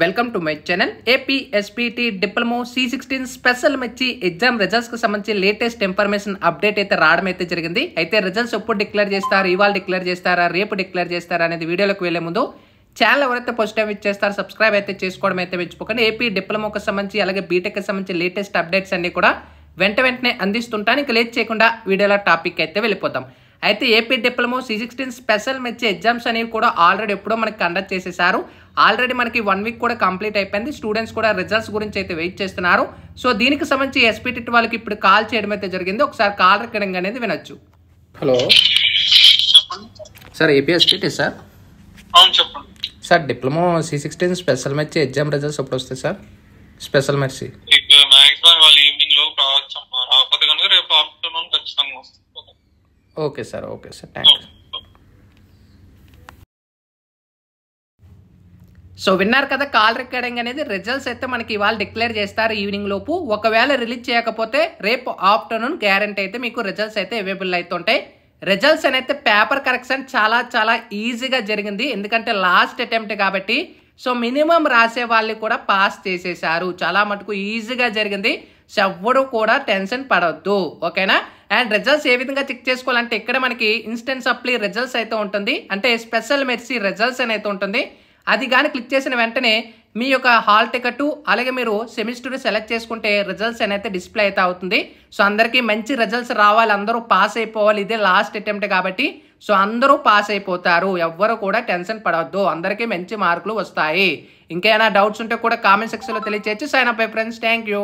welcome to my channel APSPT diploma C sixteen special మెచ్చి exam రిజల్ట్స్కి సంబంధించి latest information update అయితే రావడం అయితే జరిగింది అయితే రిజల్ట్స్ ఎప్పుడు డిక్లేర్ చేస్తారు ఇవాళ డిక్లేర్ చేస్తారా రేపు డిక్లేర్ చేస్తారా అనేది వీడియోలోకి వెళ్లే ముందు ఛానల్ ఎవరైతే ఫస్ట్ టైం ఇచ్చేస్తారు సబ్స్క్రైబ్ అయితే చేసుకోవడం అయితే మెచ్చుకోకండి ఏపీ డిప్లొమోకి సంబంధించి అలాగే బీటెక్కి సంబంధించి లేటెస్ట్ అప్డేట్స్ అన్ని కూడా వెంట వెంటనే అందిస్తుంటాను ఇంకా లేట్ చేయకుండా వీడియోలో టాపిక్ అయితే వెళ్ళిపోతాం అయితే AP diploma C sixteen special మెచ్చే ఎగ్జామ్స్ అనేవి కూడా ఆల్రెడీ ఎప్పుడో మనకి కండక్ట్ చేసేసారు ఆల్రెడీ మనకి వన్ వీక్ కూడా కంప్లీట్ అయిపోయింది స్టూడెంట్స్ కూడా రిజల్ట్స్ గురించి అయితే వెయిట్ చేస్తున్నారు సో దీనికి సంబంధించి ఎస్పీటీ వాళ్ళకి ఇప్పుడు కాల్ చేయడం అయితే జరిగింది ఒకసారి కాల్ రికార్డింగ్ అనేది వినొచ్చు hello sir AP SPT sir sir diploma C sixteen special మెచ్చే ఎగ్జామ్ రిజల్ట్స్ ఎప్పుడు వస్తాయి సార్ స్పెషల్ మెచ్చి okay sir okay sir thank so విన్నారు కదా కాల్ రికార్డింగ్ అనేది రిజల్ట్స్ అయితే మనకి ఇవాళ డిక్లేర్ చేస్తారు ఈవినింగ్ లోపు ఒకవేళ రిలీజ్ చేయకపోతే రేపు ఆఫ్టర్నూన్ గ్యారంటీ అయితే మీకు రిజల్ట్స్ అయితే అవైలబుల్ అవుతుంటాయి రిజల్ట్స్ అనేది పేపర్ కరెక్షన్ చాలా చాలా ఈజీగా జరిగింది ఎందుకంటే లాస్ట్ అటెంప్ట్ కాబట్టి సో మినిమం రాసే వాళ్ళు కూడా పాస్ చేసేసారు చాలా మటుకు ఈజీగా జరిగింది ఎవ్వరూ కూడా టెన్షన్ పడవద్దు ఓకేనా అండ్ రిజల్ట్స్ ఏ విధంగా చెక్ చేసుకోవాలంటే ఇక్కడ మనకి ఇన్స్టెంట్ సప్లీ రిజల్ట్స్ అయితే ఉంటుంది అంటే స్పెషల్ మెర్సీ రిజల్ట్స్ అని అయితే ఉంటుంది అది కానీ క్లిక్ చేసిన వెంటనే మీ యొక్క హాల్ టికెట్ అలాగే మీరు సెమిస్టర్ సెలెక్ట్ చేసుకుంటే రిజల్ట్స్ అనేది డిస్ప్లే అయితే అవుతుంది సో అందరికీ మంచి రిజల్ట్స్ రావాలి అందరూ పాస్ అయిపోవాలి ఇదే లాస్ట్ అటెంప్ట్ కాబట్టి సో అందరూ పాస్ అయిపోతారు ఎవ్వరు కూడా టెన్షన్ పడవద్దు అందరికీ మంచి మార్కులు వస్తాయి ఇంకేమైనా డౌట్స్ ఉంటే కూడా కామెంట్ సెక్షన్లో తెలియచేయచ్చు sign up friends thank you